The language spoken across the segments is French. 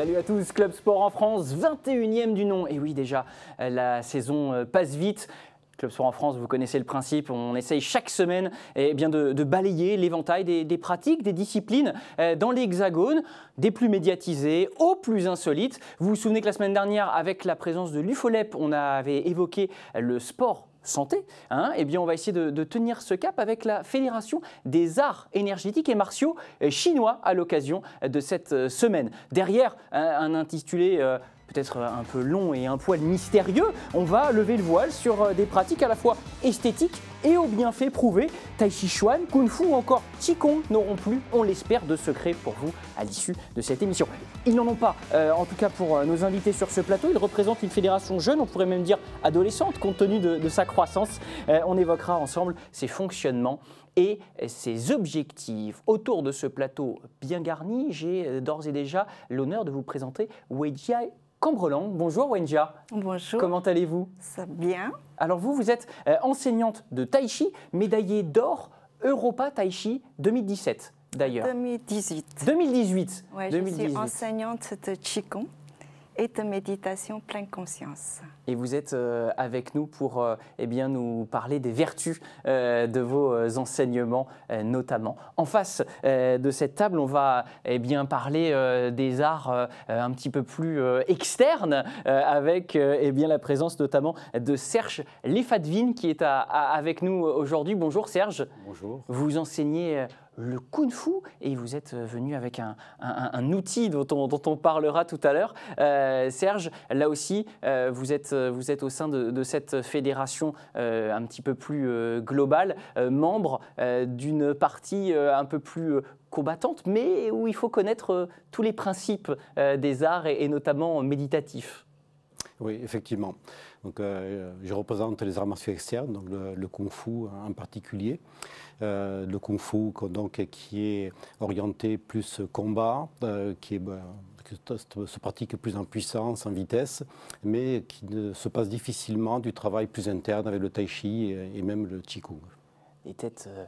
Salut à tous, Club Sport en France, 21e du nom. Et oui, déjà, euh, la saison euh, passe vite. Club Sport en France, vous connaissez le principe, on essaye chaque semaine eh bien de, balayer l'éventail des, pratiques, des disciplines euh, dans l'hexagone, des plus médiatisées aux plus insolites. Vous vous souvenez que la semaine dernière, avec la présence de l'UFOLEP, on avait évoqué le sport santé, hein, eh bien on va essayer de, tenir ce cap avec la Fédération des arts énergétiques et martiaux euh, chinois à l'occasion de cette euh, semaine. Derrière hein, un, intitulé euh, peut-être un peu long et un poil mystérieux, on va lever le voile sur euh, des pratiques à la fois esthétiques et aux bienfaits prouvés. Tai Chi Chuan, Kung Fu ou encore Qigong n'auront plus, on l'espère, de secrets pour vous à l'issue de cette émission. Ils n'en ont pas, euh, en tout cas pour euh, nos invités sur ce plateau. Ils représentent une fédération jeune, on pourrait même dire adolescente, compte tenu de, sa croissance. on évoquera ensemble ses fonctionnements et ses objectifs. Autour de ce plateau bien garni, j'ai d'ores et déjà l'honneur de vous présenter Wei Cambreland. Bonjour Wenja. Bonjour. Comment allez-vous Ça bien. Alors vous, vous êtes euh, enseignante de Taichi, chi, médaillée d'or Europa Taichi Chi 2017 d'ailleurs. 2018. 2018. Oui, je suis enseignante de Qigong et de méditation pleine conscience. Et vous êtes euh, avec nous pour euh, eh bien, nous parler des vertus euh, de vos enseignements notamment. En face de cette table, on va eh bien, parler des arts un petit peu plus externes avec eh bien, la présence notamment de Serge Lefadvin qui est avec nous aujourd'hui. Bonjour Serge. Bonjour. Vous enseignez le Kung Fu et vous êtes euh, venu avec un, outil dont on, dont on, parlera tout à l'heure. Euh, Serge, là aussi, euh, vous, êtes, vous êtes au sein de, cette fédération un petit peu plus globale, membre d'une partie un peu plus combattante, mais où il faut connaître tous les principes des arts et, notamment méditatifs. Oui, effectivement. Donc, je représente les arts martiaux externes, donc le Kung Fu en particulier. Euh, le Kung Fu, donc, qui est orienté plus combat, euh, qui, ben, se pratique plus en puissance, en vitesse, mais qui ne se passe difficilement du travail plus interne avec le Tai Chi et, même le Qigong. Des têtes euh,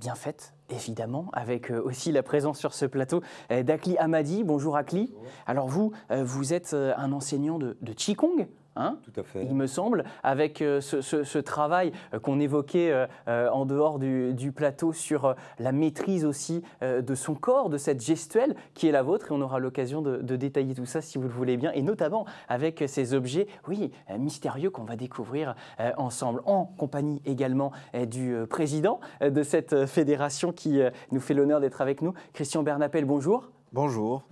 bien faite, évidemment, avec aussi la présence sur ce plateau d'Akli Amadi. Bonjour Akli. Alors vous, vous êtes un enseignant de, de Qigong Hein, tout à fait. Il me semble, avec euh, ce, travail euh, qu'on évoquait euh, en dehors du, plateau sur la maîtrise aussi de son corps, de cette gestuelle qui est la vôtre, et on aura l'occasion de, détailler tout ça si vous le voulez bien, et notamment avec ces objets, oui, mystérieux qu'on va découvrir ensemble, en compagnie également du président de cette fédération qui nous fait l'honneur d'être avec nous, Christian Bernapel, bonjour. Bonjour.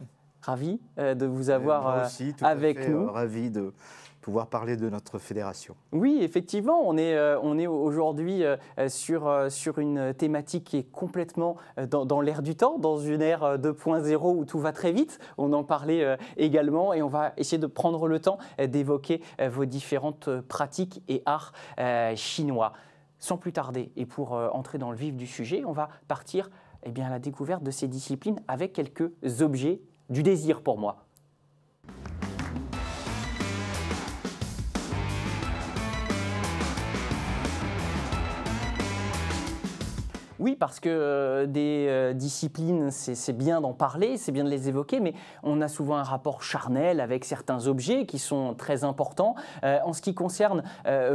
Ravi de vous avoir avec nous. Ravi de pouvoir parler de notre fédération. Oui, effectivement, on est, euh, est aujourd'hui euh, euh, sur, sur une thématique qui est complètement dans, dans du temps, dans une ère 2.0 où tout va très vite. On en parlait également et on va essayer de prendre le temps d'évoquer vos différentes pratiques et arts chinois. Sans plus tarder et pour entrer dans le vif du sujet, on va partir eh bien, à la découverte de ces disciplines avec quelques objets du désir pour moi. Oui, parce que euh, des euh, disciplines, c'est bien d'en parler, c'est bien de les évoquer, mais on a souvent un rapport charnel avec certains objets qui sont très importants. Euh, en ce qui concerne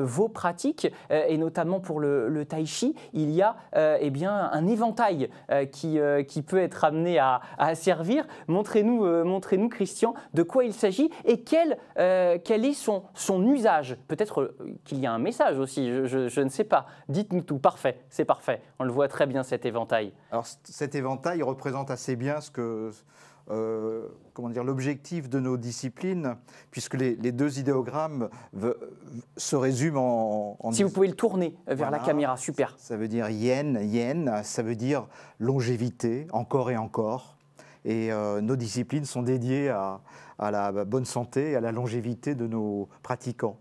vos pratiques, et notamment pour le, le, tai chi, il y a eh bien, un éventail qui, qui peut être amené à, à servir. Montrez-nous, montrez-nous, Christian, de quoi il s'agit et quel, quel est son, son usage. Peut-être qu'il y a un message aussi, je, je ne sais pas. Dites-nous tout. Parfait, c'est parfait. On le voit très très bien cet éventail. Alors cet éventail représente assez bien ce que... Euh, comment dire, l'objectif de nos disciplines, puisque les, deux idéogrammes se résument en, Si vous pouvez le tourner euh, vers la caméra, super. Ça veut dire yen, yen, ça veut dire longévité, encore et encore. Et euh, nos disciplines sont dédiées à, à la bonne santé et à la longévité de nos pratiquants.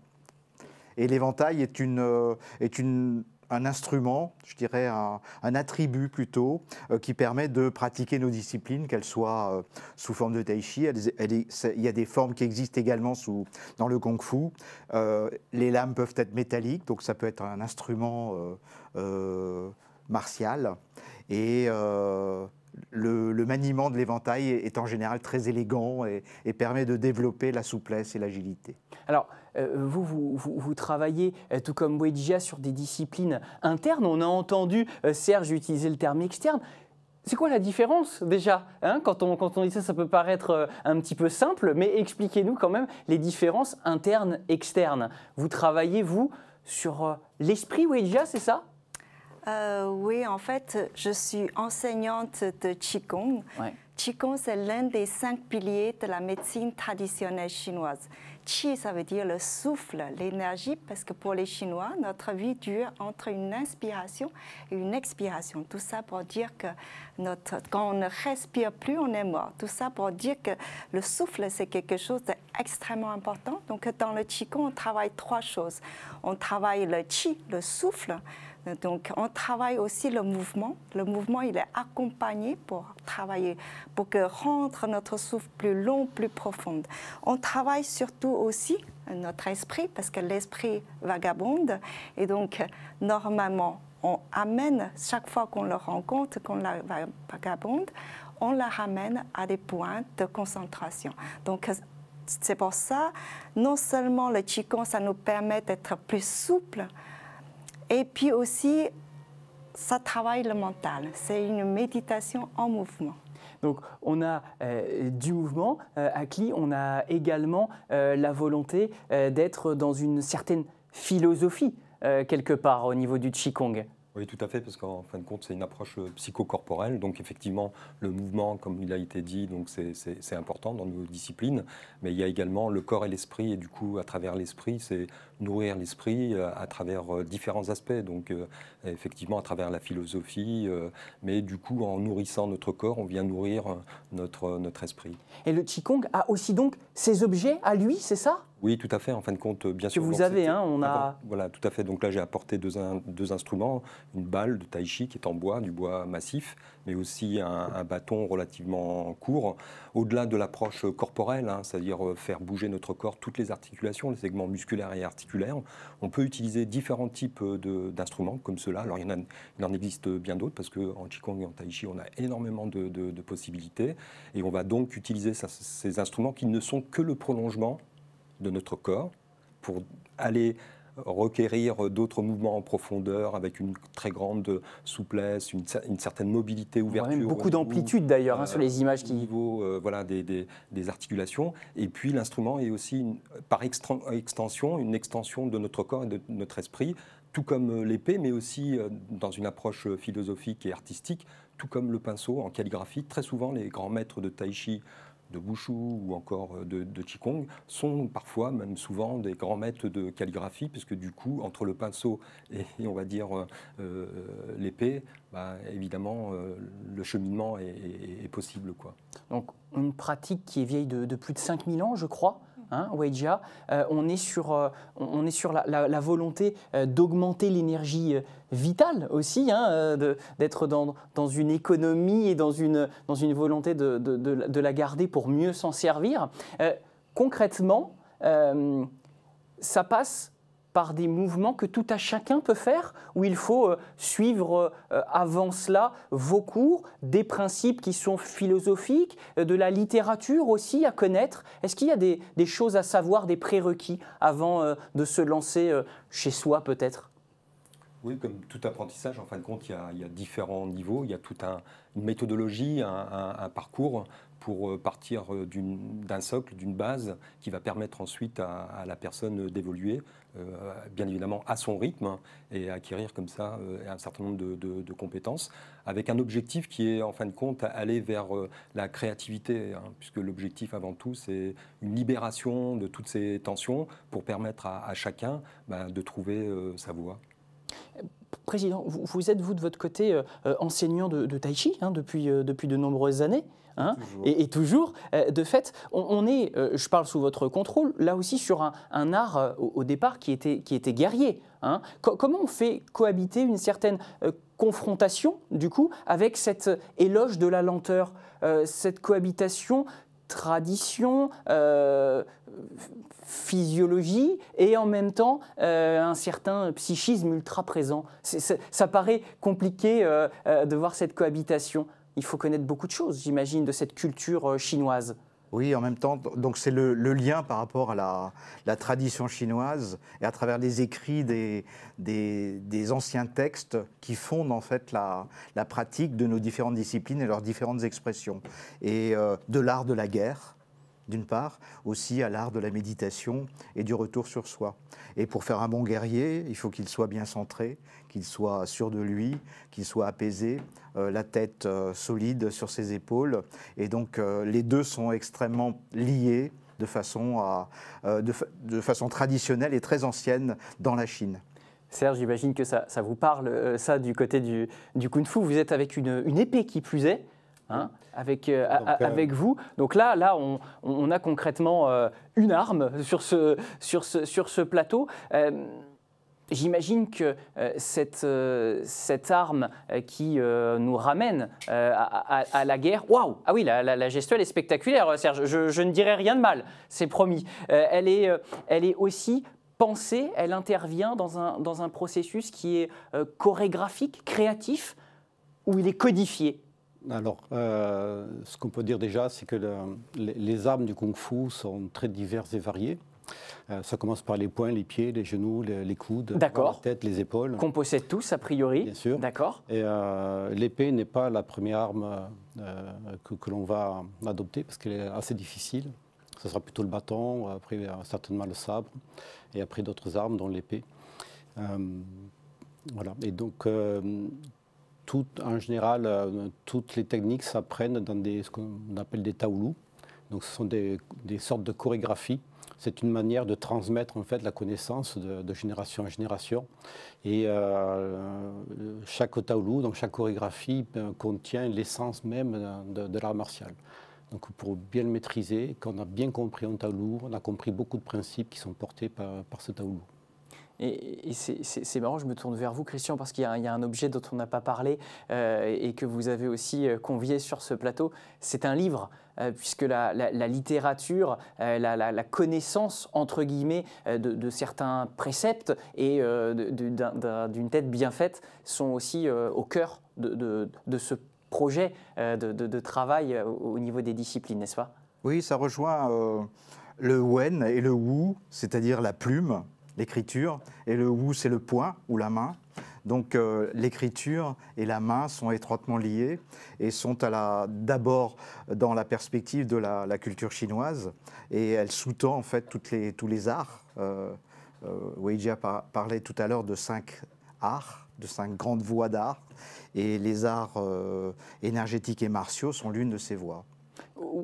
Et l'éventail est une, est une un instrument, je dirais un, attribut plutôt, euh, qui permet de pratiquer nos disciplines, qu'elles soient euh, sous forme de tai chi. il y a des formes qui existent également sous, dans le kung fu. Euh, les lames peuvent être métalliques, donc ça peut être un instrument martial. Et le, maniement de l'éventail est, en général très élégant et, permet de développer la souplesse et l'agilité. Alors, euh, vous vous, travaillez, euh, tout comme Weijia, sur des disciplines internes. On a entendu euh, Serge utiliser le terme externe. C'est quoi la différence déjà hein, quand, on, quand on dit ça, ça peut paraître un petit peu simple, mais expliquez-nous quand même les différences internes-externes. Vous travaillez, vous, sur l'esprit Weijia, c'est ça euh, oui, en fait, je suis enseignante de Qigong. Qigong, c'est l'un des cinq piliers de la médecine traditionnelle chinoise. Qi, ça veut dire le souffle, l'énergie, parce que pour les Chinois, notre vie dure entre une inspiration et une expiration. Tout ça pour dire que notre, quand on ne respire plus, on est mort. Tout ça pour dire que le souffle, c'est quelque chose d'extrêmement important. Donc, dans le Qigong, on travaille trois choses. On travaille le Qi, le souffle, donc, on travaille aussi le mouvement. Le mouvement, il est accompagné pour travailler, pour que rendre notre souffle plus long, plus profond. On travaille surtout aussi notre esprit, parce que l'esprit vagabonde. Et donc, normalement, on amène, chaque fois qu'on le rencontre, qu'on la vagabonde, on la ramène à des points de concentration. Donc, c'est pour ça, non seulement le Qigong, ça nous permet d'être plus souple, et puis aussi, ça travaille le mental. C'est une méditation en mouvement. Donc on a euh, du mouvement, euh, à Cli, on a également euh, la volonté d'être dans une certaine philosophie quelque part au niveau du Qigong. Oui, tout à fait, parce qu'en fin de compte, c'est une approche psychocorporelle. Donc, effectivement, le mouvement, comme il a été dit, donc c'est important dans nos disciplines. Mais il y a également le corps et l'esprit. Et du coup, à travers l'esprit, c'est nourrir l'esprit euh, à travers euh, différents aspects, donc euh, effectivement à travers la philosophie, mais du coup en nourrissant notre corps, on vient nourrir notre, notre esprit. Et le Qigong a aussi donc ses objets à lui, c'est ça oui, tout à fait. En fin de compte, bien sûr. Que vous avez, hein, on ah a. Voilà, tout à fait. Donc là, j'ai apporté deux, deux, instruments une balle de tai chi qui est en bois, du bois massif, mais aussi un, bâton relativement court. Au-delà de l'approche corporelle, hein, c'est-à-dire faire bouger notre corps, toutes les articulations, les segments musculaires et articulaires on peut utiliser différents types euh, d'instruments comme cela. Alors, il, y en existe bien d'autres parce qu'en Qigong et en Tai Chi, on a énormément de, possibilités. Et on va donc utiliser ces instruments qui ne sont que le prolongement de notre corps pour aller requérir d'autres mouvements en profondeur avec une très grande souplesse, une, certaine mobilité, ouverture. beaucoup d'amplitude d'ailleurs hein, sur les images qui. Au niveau euh, voilà, des, articulations. Et puis l'instrument est aussi, par extension, une extension de notre corps et de notre esprit, tout comme euh, l'épée, mais aussi euh, dans une approche philosophique et artistique, tout comme le pinceau en calligraphie. Très souvent, les grands maîtres de tai chi de Wushu ou encore euh, de, de Qigong sont parfois, même souvent, des grands maîtres de calligraphie, puisque du coup, entre le pinceau et, on va dire, euh, euh, l'épée, bah, évidemment, le cheminement est, possible. Quoi. Donc, une pratique qui est vieille de, de plus de 5000 ans, je crois Hein, euh, on est sur, euh, on est sur la, volonté euh, d'augmenter l'énergie vitale aussi, hein, d'être dans, une économie et dans une, volonté de la garder pour mieux s'en servir. concrètement, ça passe par des mouvements que tout à chacun peut faire, où il faut euh, suivre euh, avant cela vos cours, des principes qui sont philosophiques, euh, de la littérature aussi à connaître Est-ce qu'il y a des, choses à savoir, des prérequis avant de se lancer chez soi peut-être oui, comme tout apprentissage, en fin de compte, il y, a, différents niveaux. Il y a toute un, une méthodologie, un, un, parcours pour euh, partir euh, d'un socle, d'une base qui va permettre ensuite à, la personne d'évoluer, euh, bien évidemment à son rythme hein, et acquérir comme ça un certain nombre de, compétences, avec un objectif qui est en fin de compte aller vers la créativité, hein, puisque l'objectif avant tout c'est une libération de toutes ces tensions pour permettre à, chacun ben, de trouver sa voie. Président, vous, êtes vous de votre côté enseignant de, de tai chi hein, depuis, depuis de nombreuses années. Hein, et, toujours. Euh, de fait, on, est, euh, je parle sous votre contrôle, là aussi sur un, art euh, au, départ qui était, qui était guerrier. Hein. comment on fait cohabiter une certaine confrontation, du coup, avec cet éloge de la lenteur, cette cohabitation tradition, physiologie et en même temps un certain psychisme ultra présent. ça paraît compliqué de voir cette cohabitation il faut connaître beaucoup de choses, j'imagine, de cette culture euh, chinoise. Oui, en même temps, donc c'est le, lien par rapport à la, tradition chinoise et à travers les écrits des, anciens textes qui fondent en fait la, pratique de nos différentes disciplines et leurs différentes expressions. Et euh, de l'art de la guerre, d'une part, aussi à l'art de la méditation et du retour sur soi. Et pour faire un bon guerrier, il faut qu'il soit bien centré, qu'il soit sûr de lui, qu'il soit apaisé, euh, la tête euh, solide sur ses épaules. Et donc euh, les deux sont extrêmement liés de façon, de, façon traditionnelle et très ancienne dans la Chine. Serge, j'imagine que ça, vous parle, ça, du côté du, du Kung Fu. Vous êtes avec une épée qui plus est. Hein avec, euh, euh, avec vous. Donc là, là on, a concrètement euh, une arme sur ce, sur ce, sur ce plateau. J'imagine que cette, cette arme qui nous ramène à, la guerre, waouh Ah oui, la, la, gestuelle est spectaculaire, Serge, je, ne dirai rien de mal, c'est promis. elle, est, elle est aussi pensée, elle intervient dans un, dans un processus qui est chorégraphique, créatif, où il est codifié. Alors, euh, ce qu'on peut dire déjà, c'est que les armes du kung-fu sont très diverses et variées. Euh, ça commence par les poings, les pieds, les genoux, les, coudes, la tête, les épaules. Qu'on possède tous, a priori. Bien sûr. D'accord. Et euh, l'épée n'est pas la première arme que, l'on va adopter parce qu'elle est assez difficile. Ce sera plutôt le bâton, après certainement le sabre, et après d'autres armes, dont l'épée. voilà. Et donc, en général, euh, toutes les techniques s'apprennent dans des, ce qu'on appelle des taoulous. Donc, ce sont des, sortes de chorégraphies. C'est une manière de transmettre en fait la connaissance de, génération en génération. Et euh, chaque taoulou, chaque chorégraphie, euh, contient l'essence même de, l'art martial. Donc pour bien le maîtriser, qu'on a bien compris un taoulou, on a compris beaucoup de principes qui sont portés par, par ce taoulou. Et, c'est marrant, je me tourne vers vous, Christian, parce qu'il y, a un objet dont on n'a pas parlé euh, et que vous avez aussi euh, convié sur ce plateau. C'est un livre, euh, puisque la, littérature, la, connaissance, entre guillemets, de, certains préceptes et d'une tête bien faite sont aussi au cœur de, de ce projet de, travail au niveau des disciplines, n'est-ce pas Oui, ça rejoint le wen et le wu, c'est-à-dire la plume l'écriture, et le wu, c'est le poing ou la main. Donc euh, l'écriture et la main sont étroitement liées et sont d'abord dans la perspective de la, culture chinoise et elle sous-tend en fait tous les arts. Euh, euh parlait tout à l'heure de cinq arts, de cinq grandes voies d'art et les arts euh, énergétiques et martiaux sont l'une de ces voies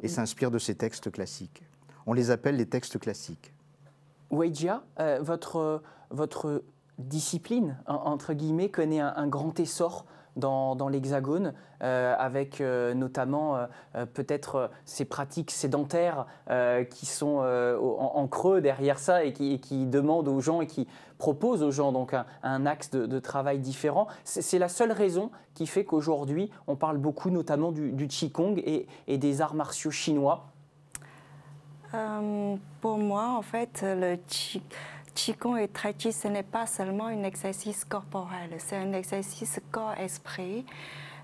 et s'inspirent de ces textes classiques. On les appelle les textes classiques. Weijia, euh, votre, votre discipline, entre guillemets, connaît un, grand essor dans, dans l'Hexagone, euh, avec euh, notamment peut-être ces pratiques sédentaires qui sont en, creux derrière ça et qui, qui, demandent aux gens et qui proposent aux gens donc un, axe de, travail différent. C'est la seule raison qui fait qu'aujourd'hui on parle beaucoup notamment du, du Qigong et, et des arts martiaux chinois euh, pour moi, en fait, le Qigong et Tai ce n'est pas seulement un exercice corporel, c'est un exercice corps-esprit.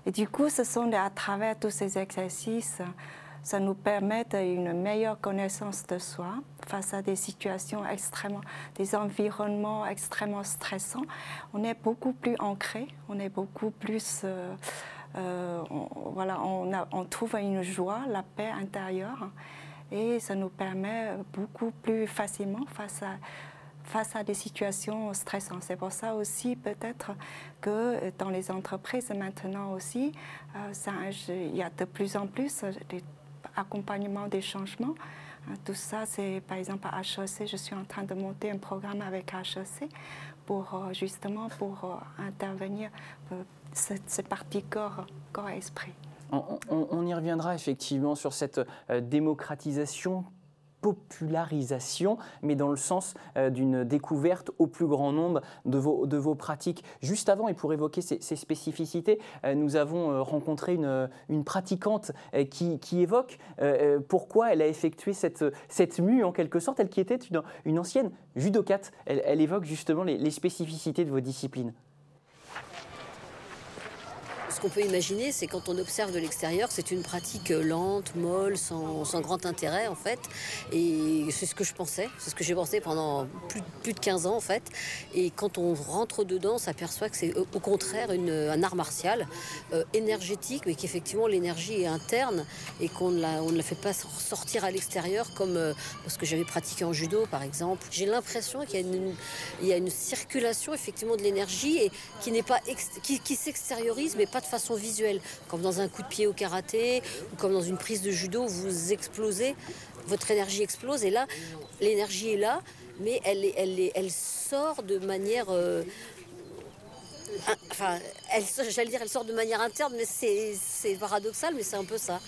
Et du coup, ce sont à travers tous ces exercices, ça nous permet une meilleure connaissance de soi face à des situations extrêmement, des environnements extrêmement stressants. On est beaucoup plus ancré, on est beaucoup plus... Euh, euh, voilà, on, trouve une joie, la paix intérieure et ça nous permet beaucoup plus facilement face à face à des situations stressantes. C'est pour ça aussi peut-être que dans les entreprises maintenant aussi, euh, il y a de plus en plus d'accompagnement des changements. Euh, tout ça, c'est par exemple à HEC, je suis en train de monter un programme avec HEC pour euh, justement pour intervenir cette, cette partie corps, corps-esprit. On, y reviendra effectivement sur cette euh, démocratisation popularisation, mais dans le sens euh, d'une découverte au plus grand nombre de vos, pratiques. Juste avant, et pour évoquer ces, spécificités, euh, nous avons rencontré une, pratiquante qui, évoque pourquoi elle a effectué cette, mue, en quelque sorte, elle qui était une, ancienne judocate. Elle, évoque justement les spécificités de vos disciplines ce qu'on peut imaginer, c'est quand on observe de l'extérieur, c'est une pratique euh, lente, molle, sans, grand intérêt en fait. Et c'est ce que je pensais, c'est ce que j'ai pensé pendant plus, de 15 ans en fait. Et quand on rentre dedans, s'aperçoit que c'est euh, au contraire une, euh, un art martial énergétique, mais qu'effectivement l'énergie est interne et qu'on ne, la, on ne fait pas sortir à l'extérieur comme ce parce que j'avais pratiqué en judo par exemple. J'ai l'impression qu'il y a une, il une circulation effectivement de l'énergie et qui n'est pas qui, qui s'extériorise mais pas de façon visuelle, comme dans un coup de pied au karaté ou comme dans une prise de judo, vous explosez, votre énergie explose et là, l'énergie est là, mais elle, elle, elle sort de manière... Euh, enfin, j'allais dire, elle sort de manière interne, mais c'est paradoxal, mais c'est un peu ça.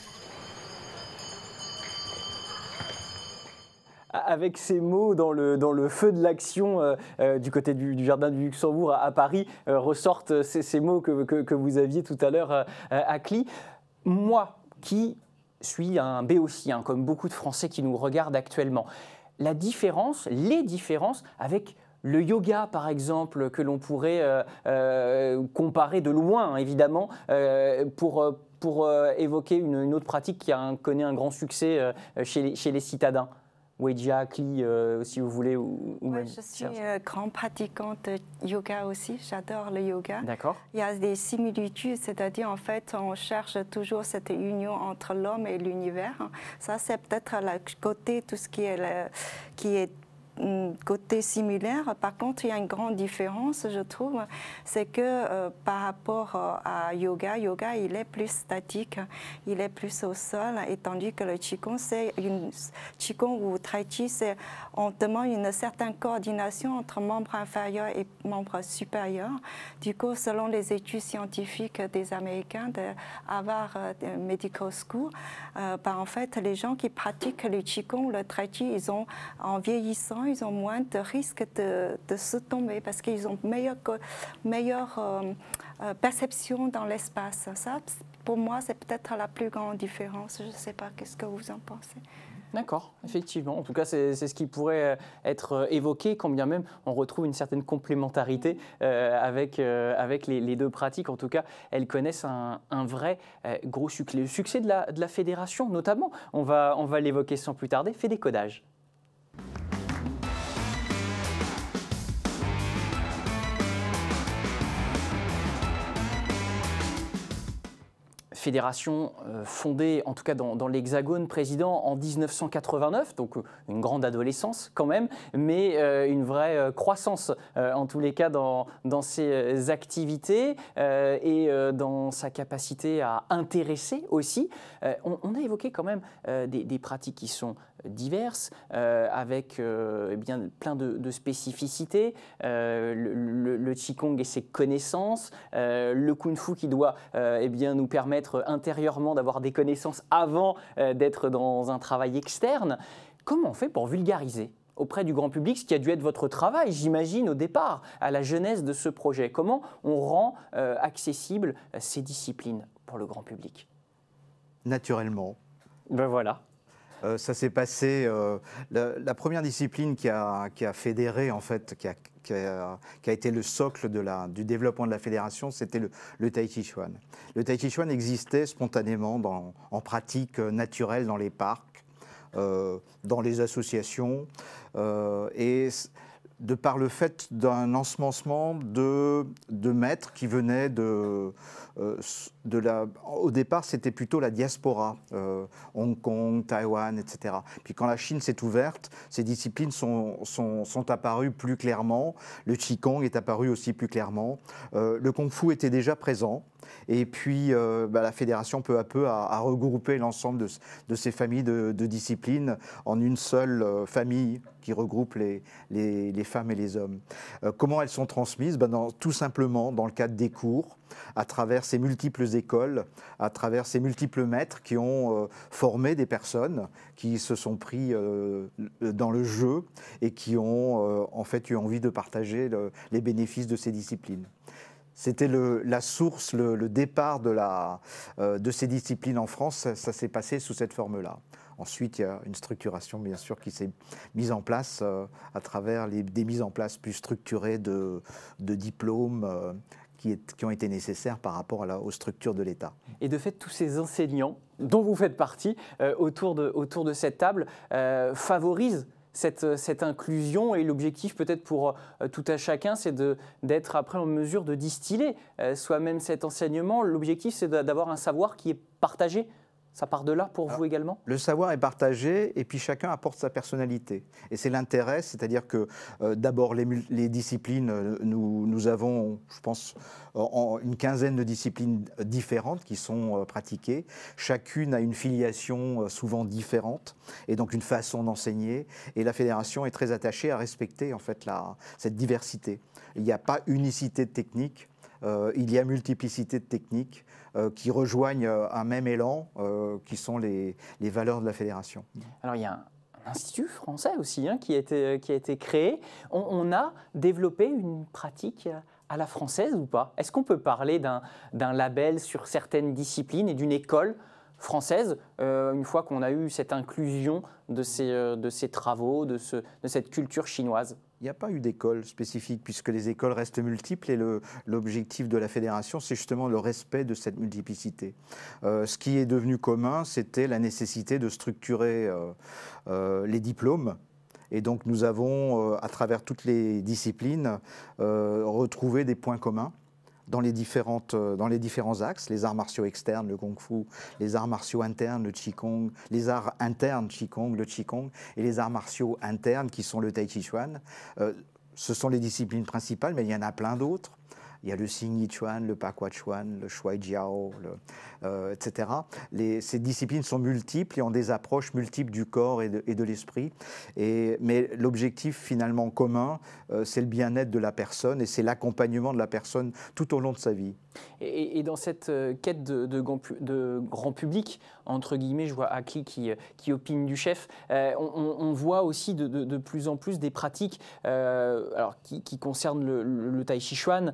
avec ces mots dans le, feu de l'action euh, euh, du côté du, Jardin du Luxembourg à, Paris euh, ressortent ces, mots que, vous aviez tout à l'heure à Cli. Moi qui suis un béotien, comme beaucoup de Français qui nous regardent actuellement, la différence, les différences avec le yoga, par exemple, que l'on pourrait comparer de loin, évidemment, pour, évoquer une, autre pratique qui connaît un grand succès chez les citadins oui, Kli, euh, si vous voulez. Ou, même je suis euh, grande pratiquante de yoga aussi, j'adore le yoga. D'accord. Il y a des similitudes, c'est-à-dire en fait, on cherche toujours cette union entre l'homme et l'univers. Ça, c'est peut-être le côté, tout ce qui est, qui est Mm, côté similaire. Par contre, il y a une grande différence, je trouve, c'est que euh, par rapport euh, à yoga, yoga, il est plus statique, il est plus au sol, et tandis que le qigong, c'est une qigong ou tai c'est on demande une certaine coordination entre membres inférieurs et membres supérieurs. Du coup, selon les études scientifiques des Américains de Harvard euh, Medical School, ben, en fait, les gens qui pratiquent le qigong, le tai ils ont en vieillissant ils ont moins de risques de, se tomber parce qu'ils ont meilleure, meilleure euh, euh, perception dans l'espace. Ça, pour moi, c'est peut-être la plus grande différence. Je ne sais pas, qu'est-ce que vous en pensez D'accord, effectivement. En tout cas, c'est ce qui pourrait euh, être évoqué, quand bien même on retrouve une certaine complémentarité avec, avec les, deux pratiques. En tout cas, elles connaissent un, vrai gros succès. Le succès de la, de la, fédération, notamment, on va, on va l'évoquer sans plus tarder, fait des codages. fédération euh, fondée, en tout cas dans, l'Hexagone, président en 1989, donc euh, une grande adolescence quand même, mais euh, une vraie croissance en tous les cas dans, ses activités et dans sa capacité à intéresser aussi. on, a évoqué quand même des pratiques qui sont diverses, euh, avec euh, eh bien, plein de, spécificités, euh, le, Qigong et ses connaissances, le Kung Fu qui doit eh bien, nous permettre intérieurement d'avoir des connaissances avant d'être dans un travail externe. Comment on fait pour vulgariser auprès du grand public, ce qui a dû être votre travail, j'imagine, au départ, à la genèse de ce projet Comment on rend accessibles ces disciplines pour le grand public Naturellement. Ben voilà. Euh, ça s'est passé. Euh, la, première discipline qui a, qui a, fédéré, en fait, qui a, qui été le socle de la, du développement de la fédération, c'était le, Tai Chi Chuan. Le Tai Chi Chuan existait spontanément en pratique euh, naturelle dans les parcs, dans les associations. et de par le fait d'un ensemencement de, maîtres qui venaient de, euh, Au départ, c'était plutôt la diaspora, euh, Hong Kong, Taïwan, etc. Puis quand la Chine s'est ouverte, ces disciplines sont, apparues plus clairement, le Qigong est apparu aussi plus clairement, euh, le Kung Fu était déjà présent, et puis bah, la fédération, peu à peu, a, regroupé l'ensemble de, ces familles de disciplines en une seule famille qui regroupe les, femmes et les hommes. Euh, comment elles sont transmises ben, Tout simplement dans le cadre des cours, à travers ces multiples écoles, à travers ces multiples maîtres qui ont euh, formé des personnes qui se sont pris euh, dans le jeu et qui ont en fait eu envie de partager les bénéfices de ces disciplines. C'était la source, le, départ de, ces disciplines en France, ça s'est passé sous cette forme-là. Ensuite, il y a une structuration, bien sûr, qui s'est mise en place euh, à travers des mises en place plus structurées de, diplômes. Euh, qui, ont été nécessaires par rapport aux structures de l'État. Et de fait, tous ces enseignants dont vous faites partie euh, autour, de, autour de cette table favorisent cette, inclusion et l'objectif peut-être pour tout à chacun, c'est d'être après en mesure de distiller soi-même cet enseignement. L'objectif, c'est d'avoir un savoir qui est partagé ça part de là pour vous également Le savoir est partagé et puis chacun apporte sa personnalité. Et c'est l'intérêt, c'est-à-dire que euh, d'abord les, disciplines, euh, nous, nous, avons, je pense, en, une quinzaine de disciplines euh, différentes qui sont pratiquées. Chacune a une filiation souvent différente et donc une façon d'enseigner. Et la fédération est très attachée à respecter en fait la, cette diversité. Il n'y a pas unicité de technique. il y a multiplicité de techniques euh, qui rejoignent euh, un même élan, euh, qui sont les, valeurs de la fédération. Alors il y a un, institut français aussi hein, qui, a été, qui a été créé. On, a développé une pratique à la française ou pas Est-ce qu'on peut parler d'un label sur certaines disciplines et d'une école française, une fois qu'on a eu cette inclusion de ces, de ces travaux, de, ce, de cette culture chinoise il n'y a pas eu d'école spécifique, puisque les écoles restent multiples et l'objectif de la fédération, c'est justement le respect de cette multiplicité. Euh, ce qui est devenu commun, c'était la nécessité de structurer euh, euh, les diplômes. Et donc nous avons, à travers toutes les disciplines, retrouvé des points communs. Euh, dans les, différents axes, les arts martiaux externes, le kung fu, les arts martiaux internes, le qigong, les arts internes, kong le qigong, et les arts martiaux internes qui sont le tai chi chuan. Euh, ce sont les disciplines principales, mais il y en a plein d'autres. Il y a le Xingyichuan, le Paquachuan, le Shuai Jiao, euh, etc. ces disciplines sont multiples et ont des approches multiples du corps et de, l'esprit. mais l'objectif finalement commun, euh, c'est le bien-être de la personne et c'est l'accompagnement de la personne tout au long de sa vie. Et, dans cette euh, quête de, de, grand public, entre guillemets, je vois Aki euh, qui, opine du chef, euh, on, voit aussi de, plus en plus des pratiques alors, qui, concernent le, le tai chi chuan,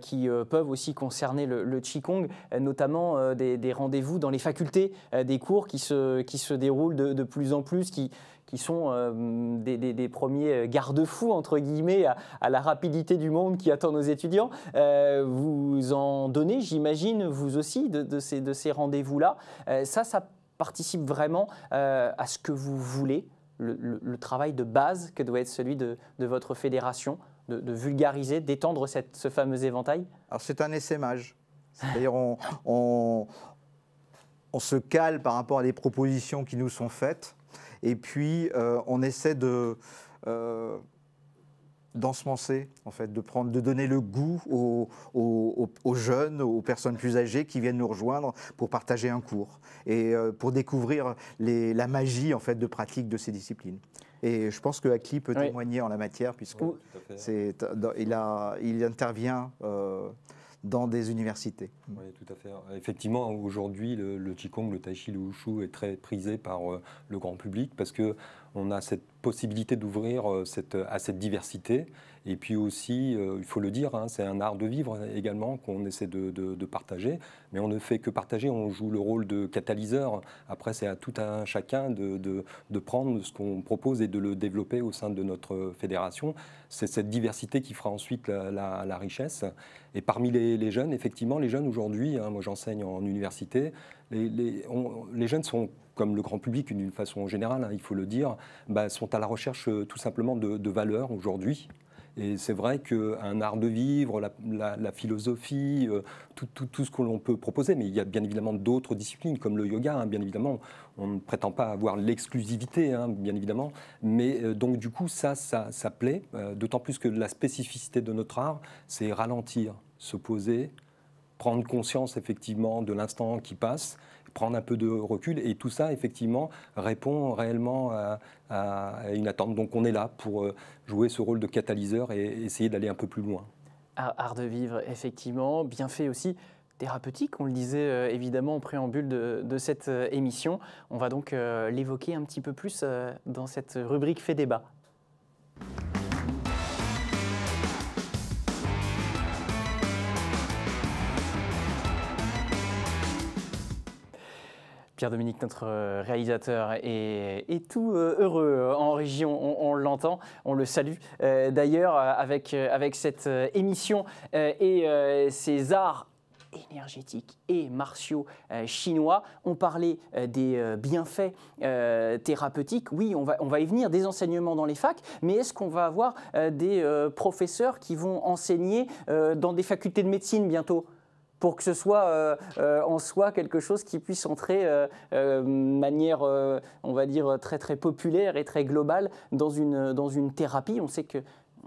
qui peuvent aussi concerner le, le qigong, notamment des, des rendez-vous dans les facultés, des cours qui se, qui se déroulent de, plus en plus, qui, qui sont euh, des, premiers euh, garde-fous, entre guillemets, à, la rapidité du monde qui attend nos étudiants. Euh, vous en donnez, j'imagine, vous aussi, de, ces, de ces rendez-vous-là. ça, ça participe vraiment à ce que vous voulez, le, travail de base que doit être celui de, votre fédération, de, vulgariser, d'étendre ce fameux éventail Alors c'est un essaimage. C'est-à-dire on, on, se cale par rapport à des propositions qui nous sont faites et puis, euh, on essaie de euh, d'ensemencer, en fait, de, prendre, de donner le goût aux, jeunes, aux personnes plus âgées qui viennent nous rejoindre pour partager un cours et euh, pour découvrir la magie, en fait, de pratique de ces disciplines. Et je pense que Akli peut témoigner en la matière, puisqu'il il intervient dans des universités. Oui, tout à fait. Effectivement, aujourd'hui, le, Qigong, le Tai Chi, le Wushu est très prisé par euh, le grand public parce que on a cette possibilité d'ouvrir euh, à cette diversité et puis aussi, euh, il faut le dire, hein, c'est un art de vivre également qu'on essaie de, partager. Mais on ne fait que partager, on joue le rôle de catalyseur. Après, c'est à tout un chacun de, prendre ce qu'on propose et de le développer au sein de notre fédération. C'est cette diversité qui fera ensuite la, richesse. Et parmi les, jeunes, effectivement, les jeunes aujourd'hui, hein, moi j'enseigne en université, les, jeunes sont comme le grand public d'une façon générale, hein, il faut le dire, bah, sont à la recherche euh, tout simplement de, de valeurs aujourd'hui, et c'est vrai qu'un art de vivre, la, philosophie, euh, tout, ce que l'on peut proposer, mais il y a bien évidemment d'autres disciplines comme le yoga, hein, bien évidemment, on ne prétend pas avoir l'exclusivité, hein, bien évidemment, mais euh, donc du coup ça, ça, ça plaît, euh, d'autant plus que la spécificité de notre art, c'est ralentir, se poser, prendre conscience effectivement de l'instant qui passe prendre un peu de recul. Et tout ça, effectivement, répond réellement à, une attente. Donc on est là pour euh, jouer ce rôle de catalyseur et essayer d'aller un peu plus loin. Art de vivre, effectivement, bien fait aussi thérapeutique, on le disait euh, évidemment en préambule de, de cette euh, émission. On va donc l'évoquer un petit peu plus dans cette rubrique Fait débat. Pierre-Dominique, notre euh, réalisateur, est, tout euh, heureux euh, en région, on, l'entend, on le salue. D'ailleurs, avec, cette émission et ces arts énergétiques et martiaux chinois. On parlait des bienfaits thérapeutiques. Oui, on va, on va y venir, des enseignements dans les facs, mais est-ce qu'on va avoir des professeurs qui vont enseigner dans des facultés de médecine bientôt pour que ce soit euh, euh, en soi quelque chose qui puisse entrer de euh, manière, on va dire, très très populaire et très globale dans une, dans une thérapie. On sait que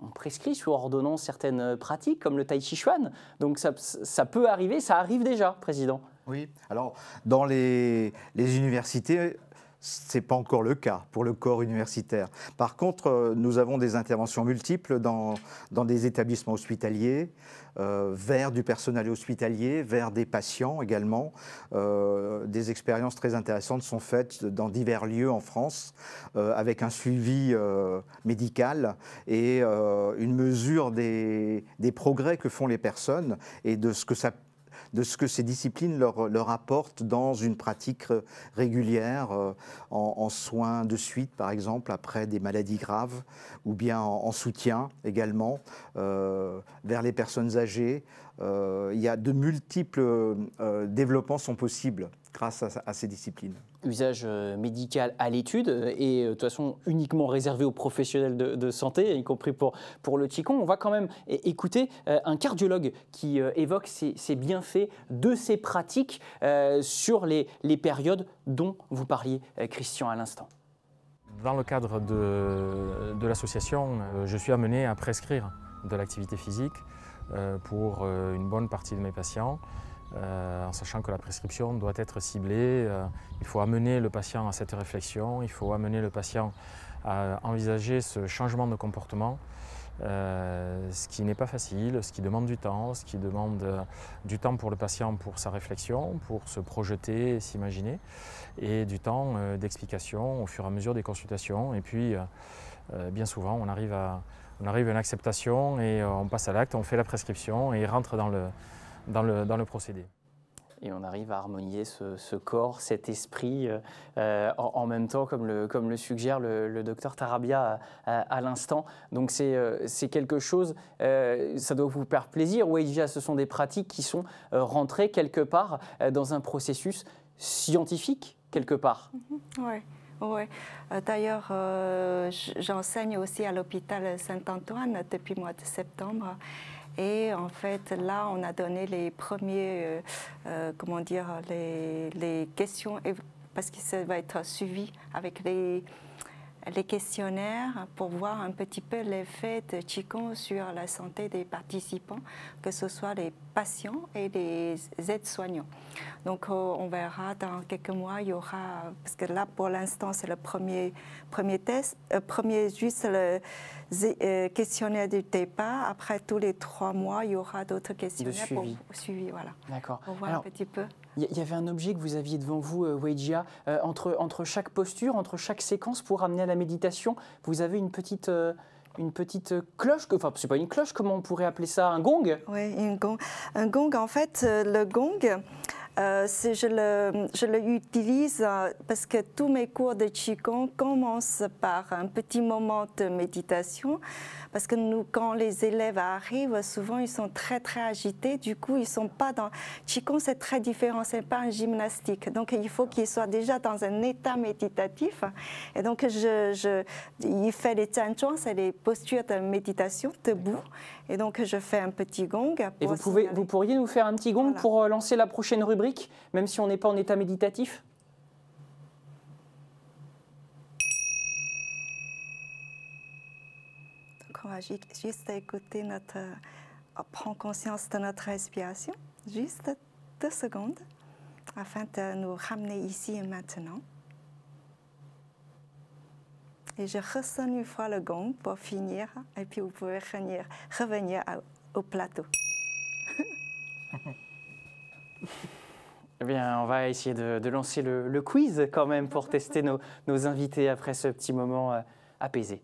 on prescrit sur ordonnance certaines pratiques comme le tai chi chuan. Donc ça, ça peut arriver, ça arrive déjà, Président. Oui, alors dans les, les universités, ce n'est pas encore le cas pour le corps universitaire. Par contre, euh, nous avons des interventions multiples dans, des établissements hospitaliers, euh, vers du personnel hospitalier, vers des patients également. Euh, des expériences très intéressantes sont faites dans divers lieux en France, avec un suivi médical et une mesure des, progrès que font les personnes et de ce que ça de ce que ces disciplines leur, apportent dans une pratique euh, régulière euh, en, soins de suite, par exemple, après des maladies graves, ou bien en, soutien également euh, vers les personnes âgées. il y a de multiples développements sont possibles grâce à, ces disciplines. Usage euh, médical à l'étude euh, et euh, de toute façon uniquement réservé aux professionnels de, santé, y compris pour, pour le ticon. On va quand même écouter un cardiologue qui évoque ses, bienfaits de ces pratiques sur les, les périodes dont vous parliez, Christian, à l'instant. Dans le cadre de, de l'association, je suis amené à prescrire de l'activité physique pour une bonne partie de mes patients. Euh, en sachant que la prescription doit être ciblée. Euh, il faut amener le patient à cette réflexion, il faut amener le patient à envisager ce changement de comportement, euh, ce qui n'est pas facile, ce qui demande du temps, ce qui demande du temps pour le patient pour sa réflexion, pour se projeter, s'imaginer, et du temps d'explication au fur et à mesure des consultations. Et puis, bien souvent, on arrive, à, on arrive à une acceptation et on passe à l'acte, on fait la prescription et il rentre dans le dans le, procédé et on arrive à harmonier ce, corps, cet esprit, euh, euh, en, même temps, comme le, comme le suggère le, docteur Tarabia à, l'instant. Donc c'est euh, quelque chose, ça doit vous faire plaisir, oui déjà ce sont des pratiques qui sont rentrées quelque part dans un processus scientifique, quelque part. Mhm. Oui, d'ailleurs, j'enseigne aussi à l'hôpital Saint-Antoine depuis le mois de septembre. Et en fait, là, on a donné les premiers, euh, euh, comment dire, les, les questions, parce que ça va être suivi avec les les questionnaires pour voir un petit peu l'effet de Qigong sur la santé des participants, que ce soit les patients et les aides-soignants. Donc euh, on verra dans quelques mois, il y aura, parce que là pour l'instant c'est le premier, premier test, euh, premier juste le euh, questionnaire du départ, après tous les trois mois il y aura d'autres questionnaires suivi. pour suivi, voilà. D'accord. On voit un petit peu. Il y avait un objet que vous aviez devant vous, euh, Weijia, euh, entre, entre chaque posture, entre chaque séquence pour amener à la méditation. Vous avez une petite, euh, une petite cloche, enfin ce c'est pas une cloche, comment on pourrait appeler ça Un gong Oui, un gong. Un gong, en fait, le gong. Euh, je, le, je l'utilise euh, parce que tous mes cours de Qigong commencent par un petit moment de méditation. Parce que nous, quand les élèves arrivent, souvent ils sont très très agités. Du coup, ils sont pas dans. Qigong, c'est très différent, c'est pas un gymnastique. Donc il faut qu'ils soient déjà dans un état méditatif. Et donc, je, je... il fait les tianchuan, c'est les postures de méditation debout. Et donc, je fais un petit gong. Et vous, vous pourriez nous faire un petit gong pour euh, lancer la prochaine rubrique, même si on n'est pas en état méditatif Donc, on va juste écouter notre. Euh, prendre conscience de notre respiration, juste deux secondes, afin de nous ramener ici et maintenant. Et je ressens une fois le gong pour finir, et puis vous pouvez revenir, revenir au plateau. eh bien, on va essayer de, lancer le, quiz quand même pour tester nos, invités après ce petit moment euh, apaisé.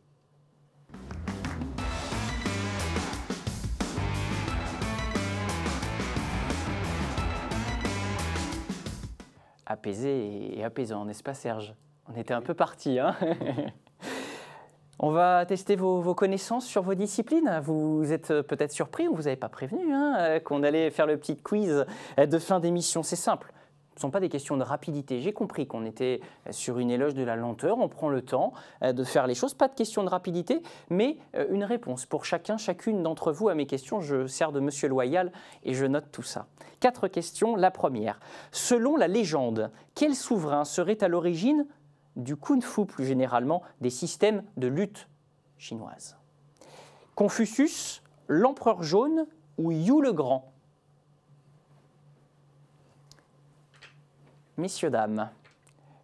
Apaisé et, apaisant, n'est-ce pas Serge On était un peu parti, hein On va tester vos, connaissances sur vos disciplines. Vous êtes euh, peut-être surpris ne vous avait pas prévenu hein, euh, qu'on allait faire le petit quiz euh, de fin d'émission. C'est simple. Ce ne sont pas des questions de rapidité. J'ai compris qu'on était sur une éloge de la lenteur. On prend le temps de faire les choses. Pas de questions de rapidité, mais une réponse pour chacun, chacune d'entre vous à mes questions. Je sers de monsieur loyal et je note tout ça. Quatre questions. La première. Selon la légende, quel souverain serait à l'origine du kung-fu plus généralement, des systèmes de lutte chinoise. Confucius, l'empereur jaune ou Yu le Grand Messieurs, dames,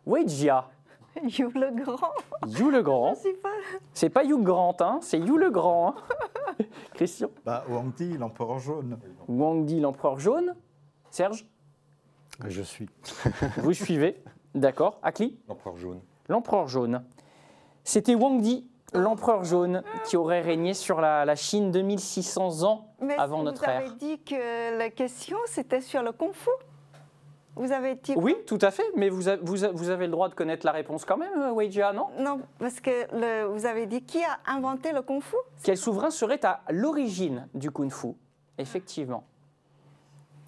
Wei Jia. Yu le Grand. Yu le Grand. C'est pas Yu Grand hein, c'est Yu le Grand. Hein. Christian bah, Wang l'empereur jaune. Wang l'empereur jaune. Serge Je suis. Vous suivez D'accord. Akli L'empereur jaune. L'empereur jaune. C'était Wang Di, l'empereur jaune, qui aurait régné sur la, Chine 2600 ans avant notre ère. Vous avez dit que la question, c'était sur le Kung Fu vous avez dit Oui, tout à fait, mais vous, avez le droit de connaître la réponse quand même, euh, Weijia, non Non, parce que vous avez dit qui a inventé le Kung Fu Quel souverain serait à l'origine du Kung Fu Effectivement.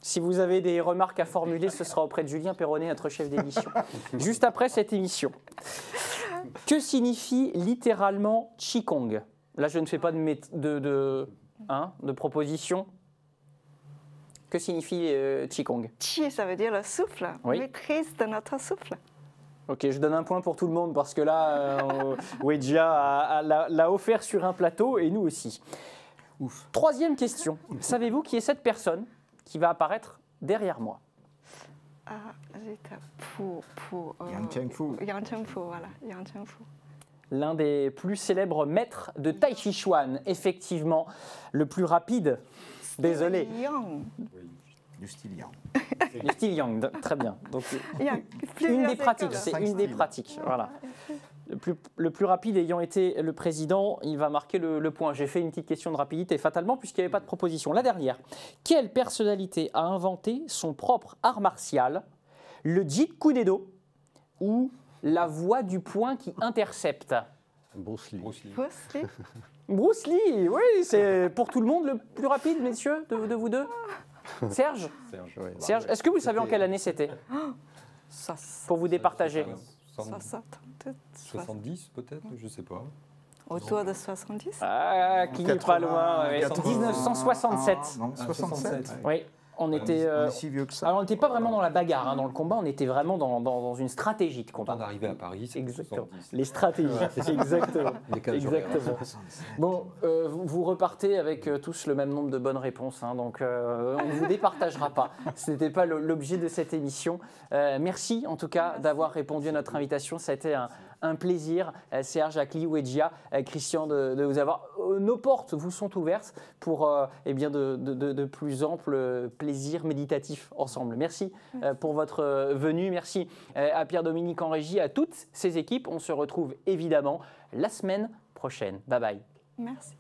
Si vous avez des remarques à formuler, ce sera auprès de Julien Perronnet, notre chef d'émission. Juste après cette émission. Que signifie littéralement Qigong Là, je ne fais pas de, de, de, hein, de proposition. Que signifie euh, Qigong Qi, ça veut dire le souffle, oui. maîtrise de notre souffle. Ok, je donne un point pour tout le monde parce que là, euh, l'a offert sur un plateau et nous aussi. Troisième question. Savez-vous qui est cette personne qui va apparaître derrière moi. Ah, oh. Yang Yang voilà, Yang l'un des plus célèbres maîtres de Tai Chi Chuan, effectivement, le plus rapide. Désolé. Yang. du style Yang. du style Yang, très bien. Donc, une des pratiques, c'est une des pratiques, voilà. Le plus, rapide ayant été le président, il va marquer le, point. J'ai fait une petite question de rapidité fatalement puisqu'il n'y avait pas de proposition. La dernière. Quelle personnalité a inventé son propre art martial, le Jeet kunedo ou la voix du point qui intercepte Bruce Lee. Bruce Lee. Bruce Lee, oui, c'est pour tout le monde le plus rapide, messieurs, de, de vous deux. Serge Serge est-ce que vous savez en quelle année c'était oh, Pour vous départager. 70 peut-être, je ne sais pas. Autour de 70 Ah, qui n'est pas loin. 1967. 67. Ah, oui on était, euh, Alors on n'était pas vraiment dans la bagarre, hein, dans le combat, on était vraiment dans, une stratégie de combat. D'arriver à Paris, c'est exactement. Les stratégies, exactement. exactement. Bon, euh, vous, repartez avec euh, tous le même nombre de bonnes réponses, hein, donc on ne vous départagera pas. Ce n'était pas l'objet de cette émission. merci en tout cas d'avoir répondu à notre invitation. Ça a été un, un plaisir, euh, Serge, Akli, Wedja, euh, Christian, de, vous avoir. Euh, nos portes vous sont ouvertes pour eh bien de, plus amples plaisirs méditatifs ensemble. Merci, Merci. pour votre venue. Merci à Pierre-Dominique en régie, à toutes ses équipes. On se retrouve évidemment la semaine prochaine. Bye bye. Merci.